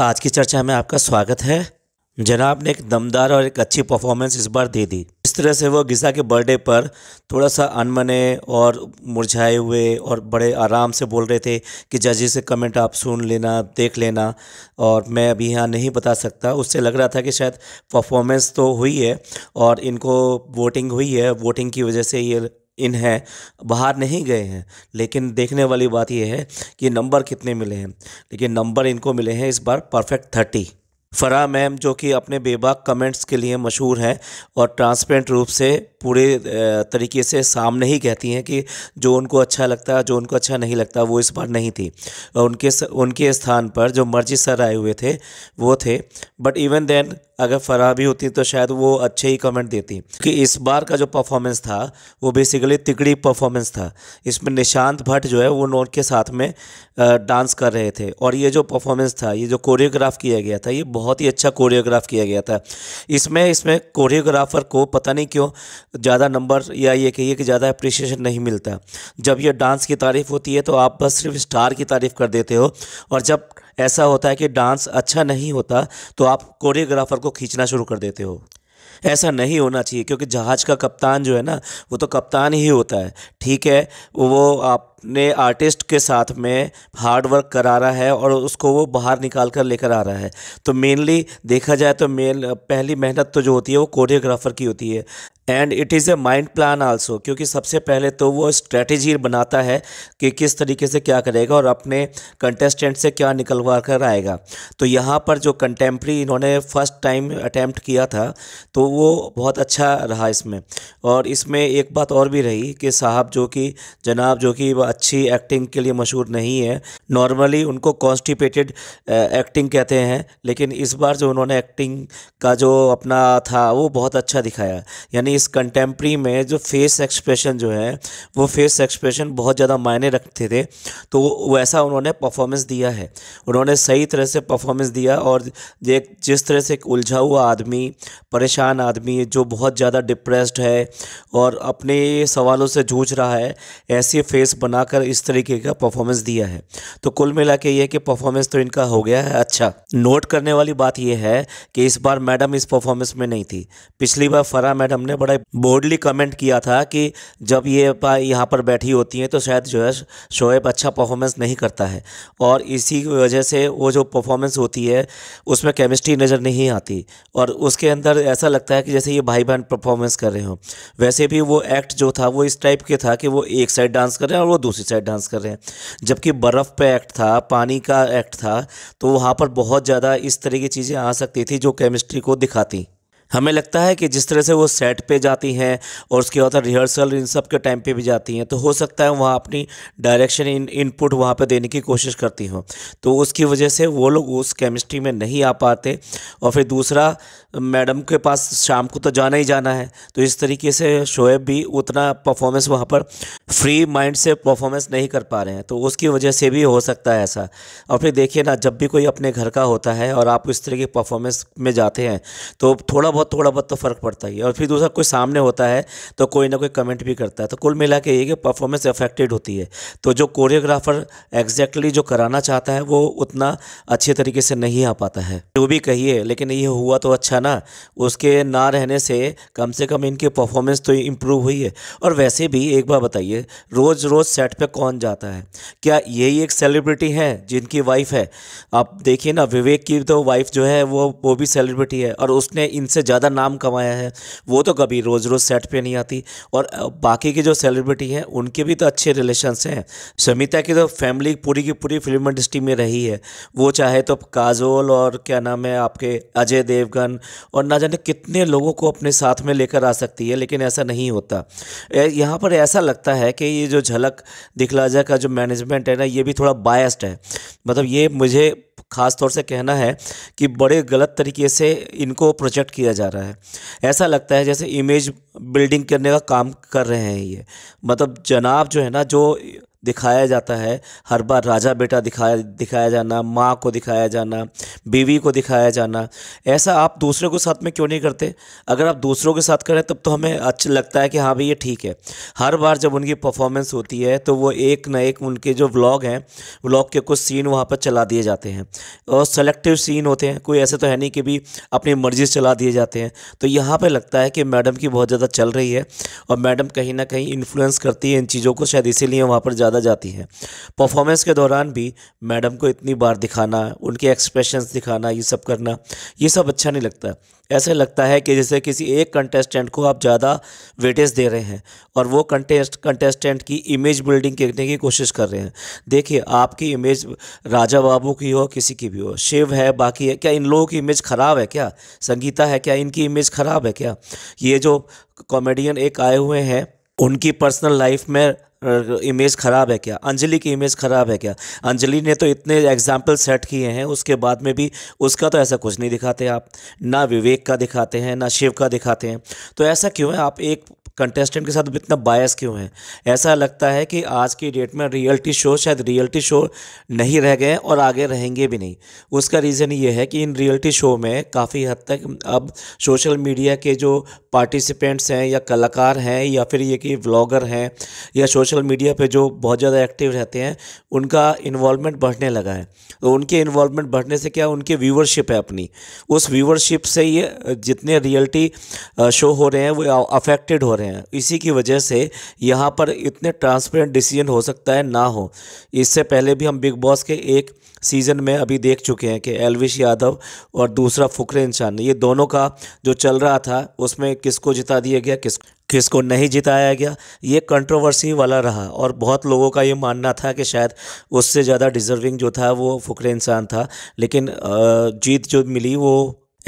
आज की चर्चा में आपका स्वागत है जनाब ने एक दमदार और एक अच्छी परफॉर्मेंस इस बार दे दी इस तरह से वो गिजा के बर्थडे पर थोड़ा सा अनमने और मुरझाए हुए और बड़े आराम से बोल रहे थे कि जजी से कमेंट आप सुन लेना देख लेना और मैं अभी यहाँ नहीं बता सकता उससे लग रहा था कि शायद परफॉर्मेंस तो हुई है और इनको वोटिंग हुई है वोटिंग की वजह से ये इन हैं बाहर नहीं गए हैं लेकिन देखने वाली बात यह है कि नंबर कितने मिले हैं लेकिन नंबर इनको मिले हैं इस बार परफेक्ट थर्टी फरा मैम जो कि अपने बेबाक कमेंट्स के लिए मशहूर हैं और ट्रांसपेरेंट रूप से पूरे तरीके से सामने ही कहती हैं कि जो उनको अच्छा लगता जो उनको अच्छा नहीं लगता वो इस बार नहीं थी उनके उनके स्थान पर जो मर्जी सर आए हुए थे वो थे बट इवन देन अगर फराह भी होती तो शायद वो अच्छे ही कमेंट देती कि इस बार का जो परफॉर्मेंस था वो बेसिकली तिकड़ी परफॉर्मेंस था इसमें निशांत भट्ट जो है वो नोट के साथ में डांस कर रहे थे और ये जो परफॉर्मेंस था ये जो कोरियोग्राफ किया गया था ये बहुत ही अच्छा कोरियोग्राफ किया गया था इसमें इसमें कोरियोग्राफर को पता नहीं क्यों ज़्यादा नंबर या ये कहिए कि ज़्यादा अप्रिसिएशन नहीं मिलता जब यह डांस की तारीफ़ होती है तो आप बस सिर्फ स्टार की तारीफ़ कर देते हो और जब ऐसा होता है कि डांस अच्छा नहीं होता तो आप कोरियोग्राफर को खींचना शुरू कर देते हो ऐसा नहीं होना चाहिए क्योंकि जहाज़ का कप्तान जो है ना वो तो कप्तान ही होता है ठीक है वो अपने आर्टिस्ट के साथ में हार्ड वर्क करा रहा है और उसको वो बाहर निकाल कर लेकर आ रहा है तो मेनली देखा जाए तो मेन पहली मेहनत तो जो होती है वो कोरियोग्राफर की होती है and it is a mind plan also क्योंकि सबसे पहले तो वो स्ट्रेटजी बनाता है कि किस तरीके से क्या करेगा और अपने कंटेस्टेंट से क्या निकलवा कर आएगा तो यहाँ पर जो कंटेम्प्री इन्होंने फर्स्ट टाइम अटैम्प्ट किया था तो वो बहुत अच्छा रहा इसमें और इसमें एक बात और भी रही कि साहब जो कि जनाब जो कि अच्छी एक्टिंग के लिए मशहूर नहीं है नॉर्मली उनको कॉन्स्टिपेटेड एक्टिंग कहते हैं लेकिन इस बार जो उन्होंने एक्टिंग का जो अपना था वो बहुत अच्छा दिखाया यानी इस कंटेम्प्री में जो फेस एक्सप्रेशन जो है वो फेस एक्सप्रेशन बहुत ज़्यादा मायने रखते थे तो वैसा उन्होंने परफॉर्मेंस दिया है उन्होंने सही तरह से परफॉर्मेंस दिया और एक जिस तरह से एक उलझा हुआ आदमी परेशान आदमी जो बहुत ज़्यादा डिप्रेस्ड है और अपने सवालों से जूझ रहा है ऐसे फेस बनाकर इस तरीके का परफॉर्मेंस दिया है तो कुल मिला के ये कि परफॉर्मेंस तो इनका हो गया है अच्छा नोट करने वाली बात यह है कि इस बार मैडम इस परफॉर्मेंस में नहीं थी पिछली बार फरा मैडम ने बड़ा बोर्डली कमेंट किया था कि जब ये यहाँ पर बैठी होती हैं तो शायद जो है शोएब अच्छा परफॉर्मेंस नहीं करता है और इसी की वजह से वो जो परफॉर्मेंस होती है उसमें केमिस्ट्री नज़र नहीं आती और उसके अंदर ऐसा लगता है कि जैसे ये भाई बहन परफॉर्मेंस कर रहे हो वैसे भी वो एक्ट जो था वो इस टाइप के था कि वो एक साइड डांस कर रहे हैं और वो दूसरी साइड डांस कर रहे हैं जबकि बर्फ़ पर एक्ट था पानी का एक्ट था तो वहाँ पर बहुत ज़्यादा इस तरह की चीज़ें आ सकती थी जो केमिस्ट्री को दिखाती हमें लगता है कि जिस तरह से वो सेट पे जाती हैं और उसके बाद रिहर्सल इन सब के टाइम पे भी जाती हैं तो हो सकता है वहाँ अपनी डायरेक्शन इन इनपुट वहाँ पे देने की कोशिश करती हों तो उसकी वजह से वो लोग उस केमिस्ट्री में नहीं आ पाते और फिर दूसरा मैडम के पास शाम को तो जाना ही जाना है तो इस तरीके से शोएब भी उतना परफॉर्मेंस वहाँ पर फ्री माइंड से परफॉर्मेंस नहीं कर पा रहे हैं तो उसकी वजह से भी हो सकता है ऐसा और फिर देखिए ना जब भी कोई अपने घर का होता है और आप इस तरह की परफॉर्मेंस में जाते हैं तो थोड़ा बहुत बहुत थोड़ा बहुत तो फ़र्क पड़ता ही है और फिर दूसरा कोई सामने होता है तो कोई ना कोई कमेंट भी करता है तो कुल मिला के ये कि परफॉर्मेंस अफेक्टेड होती है तो जो कोरियोग्राफर एग्जैक्टली जो कराना चाहता है वो उतना अच्छे तरीके से नहीं आ पाता है जो भी कहिए लेकिन ये हुआ तो अच्छा ना उसके ना रहने से कम से कम इनकी परफॉर्मेंस तो इम्प्रूव हुई है और वैसे भी एक बार बताइए रोज़ रोज़ सेट पर कौन जाता है क्या यही एक सेलिब्रिटी है जिनकी वाइफ है आप देखिए ना विवेक की तो वाइफ जो है वो वो भी सेलिब्रिटी है और उसने इनसे ज़्यादा नाम कमाया है वो तो कभी रोज़ रोज़ सेट पे नहीं आती और बाकी की जो सेलिब्रिटी हैं उनके भी तो अच्छे रिलेशन्स हैं समिता की तो फैमिली पूरी की पूरी फिल्म इंडस्ट्री में रही है वो चाहे तो काजोल और क्या नाम है आपके अजय देवगन और ना जाने कितने लोगों को अपने साथ में लेकर आ सकती है लेकिन ऐसा नहीं होता यहाँ पर ऐसा लगता है कि ये जो झलक दिखलाजा का जो मैनेजमेंट है ना ये भी थोड़ा बायस्ड है मतलब ये मुझे ख़ास तौर से कहना है कि बड़े गलत तरीके से इनको प्रोजेक्ट किया जा रहा है ऐसा लगता है जैसे इमेज बिल्डिंग करने का काम कर रहे हैं ये मतलब जनाब जो है ना जो दिखाया जाता है हर बार राजा बेटा दिखाया दिखाया जाना माँ को दिखाया जाना बीवी को दिखाया जाना ऐसा आप दूसरे को साथ में क्यों नहीं करते अगर आप दूसरों के साथ करें तब तो हमें अच्छा लगता है कि हाँ भाई ये ठीक है हर बार जब उनकी परफॉर्मेंस होती है तो वो एक न एक उनके जो व्लॉग हैं व्लॉग के कुछ सीन वहाँ पर चला दिए जाते हैं और सेलेक्टिव सीन होते हैं कोई ऐसे तो है नहीं कि भी अपनी मर्जी से चला दिए जाते हैं तो यहाँ पर लगता है कि मैडम की बहुत ज़्यादा चल रही है और मैडम कहीं ना कहीं इन्फ्लुएंस करती है इन चीज़ों को शायद इसीलिए वहाँ पर ज़्यादा ज़्यादा जाती है परफॉर्मेंस के दौरान भी मैडम को इतनी बार दिखाना उनके एक्सप्रेशंस दिखाना ये सब करना ये सब अच्छा नहीं लगता ऐसे लगता है कि जैसे किसी एक कंटेस्टेंट को आप ज़्यादा वेटेज दे रहे हैं और वो कंटेस्ट कंटेस्टेंट की इमेज बिल्डिंग करने की कोशिश कर रहे हैं देखिए आपकी इमेज राजा बाबू की हो किसी की भी हो शिव है बाकी है क्या इन लोगों की इमेज ख़राब है क्या संगीता है क्या इनकी इमेज ख़राब है क्या ये जो कॉमेडियन एक आए हुए हैं उनकी पर्सनल लाइफ में इमेज ख़राब है क्या अंजलि की इमेज ख़राब है क्या अंजलि ने तो इतने एग्जाम्पल सेट किए हैं उसके बाद में भी उसका तो ऐसा कुछ नहीं दिखाते आप ना विवेक का दिखाते हैं ना शिव का दिखाते हैं तो ऐसा क्यों है आप एक कंटेस्टेंट के साथ इतना बायस क्यों है ऐसा लगता है कि आज की डेट में रियलिटी शो शायद रियलिटी शो नहीं रह गए और आगे रहेंगे भी नहीं उसका रीज़न ये है कि इन रियलिटी शो में काफ़ी हद तक अब सोशल मीडिया के जो पार्टिसिपेंट्स हैं या कलाकार हैं या फिर ये कि व्लॉगर हैं या सोशल मीडिया पे जो बहुत ज़्यादा एक्टिव रहते हैं उनका इन्वॉल्वमेंट बढ़ने लगा है तो उनके इन्वॉल्वमेंट बढ़ने से क्या उनकी व्यूवरशिप है अपनी उस व्यूवरशिप से ये जितने रियलिटी शो हो रहे हैं वो अफेक्टेड हो रहे हैं रहे हैं इसी की वजह से यहाँ पर इतने ट्रांसपेरेंट डिसीजन हो सकता है ना हो इससे पहले भी हम बिग बॉस के एक सीज़न में अभी देख चुके हैं कि एलविश यादव और दूसरा फुकरे इंसान ये दोनों का जो चल रहा था उसमें किसको जिता दिया गया किस किसको नहीं जिताया गया ये कंट्रोवर्सी वाला रहा और बहुत लोगों का ये मानना था कि शायद उससे ज़्यादा डिज़र्विंग जो था वो फुकरे इंसान था लेकिन जीत जो मिली वो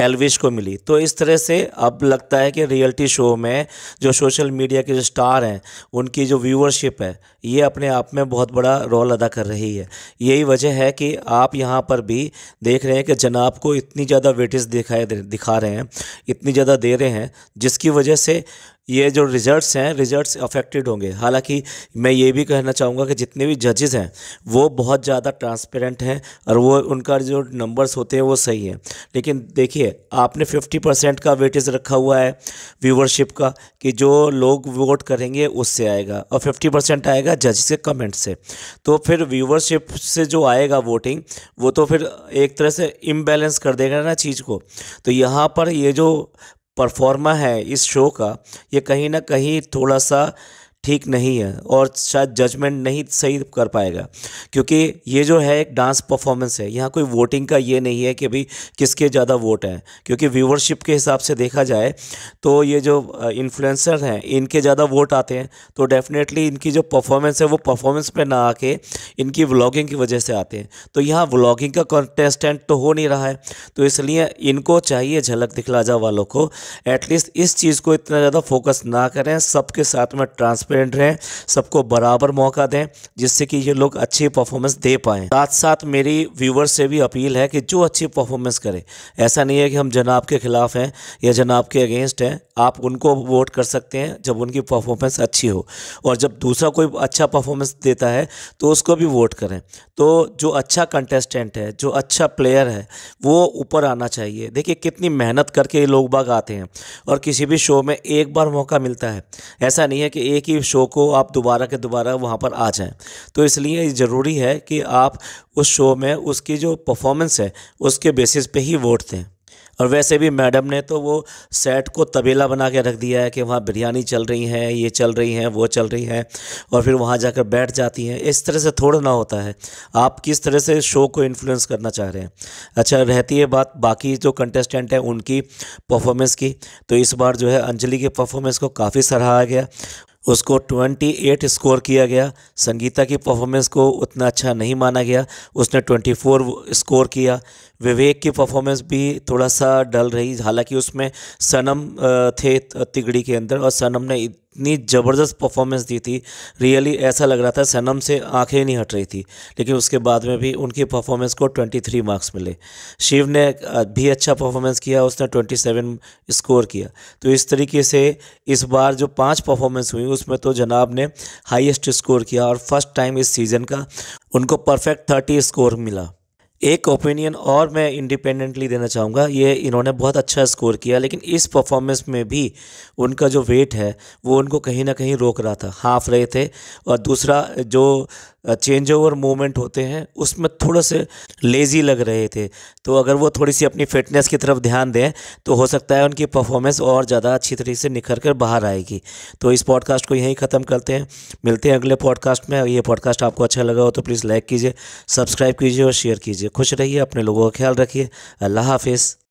एलविश को मिली तो इस तरह से अब लगता है कि रियलिटी शो में जो सोशल मीडिया के जो स्टार हैं उनकी जो व्यूअरशिप है ये अपने आप में बहुत बड़ा रोल अदा कर रही है यही वजह है कि आप यहाँ पर भी देख रहे हैं कि जनाब को इतनी ज़्यादा वेटेज दिखाए दिखा रहे हैं इतनी ज़्यादा दे रहे हैं जिसकी वजह से ये जो रिजल्ट्स हैं रिजल्ट्स अफेक्टेड होंगे हालांकि मैं ये भी कहना चाहूँगा कि जितने भी जजेस हैं वो बहुत ज़्यादा ट्रांसपेरेंट हैं और वो उनका जो नंबर्स होते हैं वो सही हैं लेकिन देखिए आपने फिफ्टी परसेंट का वेटेज रखा हुआ है व्यूवरशिप का कि जो लोग वोट करेंगे उससे आएगा और फिफ्टी परसेंट आएगा जज के कमेंट से तो फिर व्यूवरशिप से जो आएगा वोटिंग वो तो फिर एक तरह से इम्बेलेंस कर देगा ना चीज़ को तो यहाँ पर ये जो परफॉर्मा है इस शो का ये कहीं ना कहीं थोड़ा सा ठीक नहीं है और शायद जजमेंट नहीं सही कर पाएगा क्योंकि ये जो है एक डांस परफॉर्मेंस है यहाँ कोई वोटिंग का ये नहीं है कि भाई किसके ज़्यादा वोट हैं क्योंकि व्यूवरशिप के हिसाब से देखा जाए तो ये जो इन्फ्लुएंसर हैं इनके ज़्यादा वोट आते हैं तो डेफिनेटली इनकी जो परफॉर्मेंस है वो परफॉर्मेंस पर ना आके इनकी व्लॉगिंग की वजह से आते हैं तो यहाँ व्लॉगिंग का कंटेस्टेंट तो हो नहीं रहा है तो इसलिए इनको चाहिए झलक दिखलाजा वालों को एटलीस्ट इस चीज़ को इतना ज़्यादा फोकस ना करें सबके साथ में ट्रांसपेर स्टूडेंट रहें सबको बराबर मौका दें जिससे कि ये लोग अच्छी परफॉर्मेंस दे पाएँ साथ साथ मेरी व्यूवर्स से भी अपील है कि जो अच्छी परफॉर्मेंस करें ऐसा नहीं है कि हम जनाब के ख़िलाफ़ हैं या जनाब के अगेंस्ट हैं आप उनको वोट कर सकते हैं जब उनकी परफॉर्मेंस अच्छी हो और जब दूसरा कोई अच्छा परफॉर्मेंस देता है तो उसको भी वोट करें तो जो अच्छा कंटेस्टेंट है जो अच्छा प्लेयर है वो ऊपर आना चाहिए देखिए कितनी मेहनत करके ये लोग बाग आते हैं और किसी भी शो में एक बार मौका मिलता है ऐसा नहीं है कि एक ही शो को आप दोबारा के दोबारा वहाँ पर आ जाएं तो इसलिए ज़रूरी है कि आप उस शो में उसकी जो परफॉर्मेंस है उसके बेसिस पे ही वोट दें और वैसे भी मैडम ने तो वो सेट को तबेला बना के रख दिया है कि वहाँ बिरयानी चल रही है ये चल रही है वो चल रही है और फिर वहाँ जाकर बैठ जाती हैं इस तरह से थोड़ा ना होता है आप किस तरह से शो को इन्फ्लुएंस करना चाह रहे हैं अच्छा रहती है बात बाकी जो कंटेस्टेंट हैं उनकी परफॉर्मेंस की तो इस बार जो है अंजलि की परफॉर्मेंस को काफ़ी सराहा गया उसको 28 स्कोर किया गया संगीता की परफॉर्मेंस को उतना अच्छा नहीं माना गया उसने 24 स्कोर किया विवेक की परफॉर्मेंस भी थोड़ा सा डल रही हालांकि उसमें सनम थे तिगड़ी के अंदर और सनम ने इतनी ज़बरदस्त परफॉर्मेंस दी थी रियली ऐसा लग रहा था सनम से आंखें नहीं हट रही थी लेकिन उसके बाद में भी उनकी परफॉर्मेंस को 23 मार्क्स मिले शिव ने भी अच्छा परफॉर्मेंस किया उसने 27 स्कोर किया तो इस तरीके से इस बार जो पांच परफॉर्मेंस हुई उसमें तो जनाब ने हाईएस्ट स्कोर किया और फर्स्ट टाइम इस सीज़न का उनको परफेक्ट थर्टी स्कोर मिला एक ओपिनियन और मैं इंडिपेंडेंटली देना चाहूँगा ये इन्होंने बहुत अच्छा स्कोर किया लेकिन इस परफॉर्मेंस में भी उनका जो वेट है वो उनको कहीं ना कहीं रोक रहा था हाफ रहे थे और दूसरा जो चेंज ओवर मोमेंट होते हैं उसमें थोड़े से लेज़ी लग रहे थे तो अगर वो थोड़ी सी अपनी फिटनेस की तरफ ध्यान दें तो हो सकता है उनकी परफॉर्मेंस और ज़्यादा अच्छी तरीके से निखर कर बाहर आएगी तो इस पॉडकास्ट को यहीं ख़त्म करते हैं मिलते हैं अगले पॉडकास्ट में ये पॉडकास्ट आपको अच्छा लगा हो तो प्लीज़ लाइक कीजिए सब्सक्राइब कीजिए और शेयर कीजिए खुश रहिए अपने लोगों का ख्याल रखिए अल्लाह हाफिज़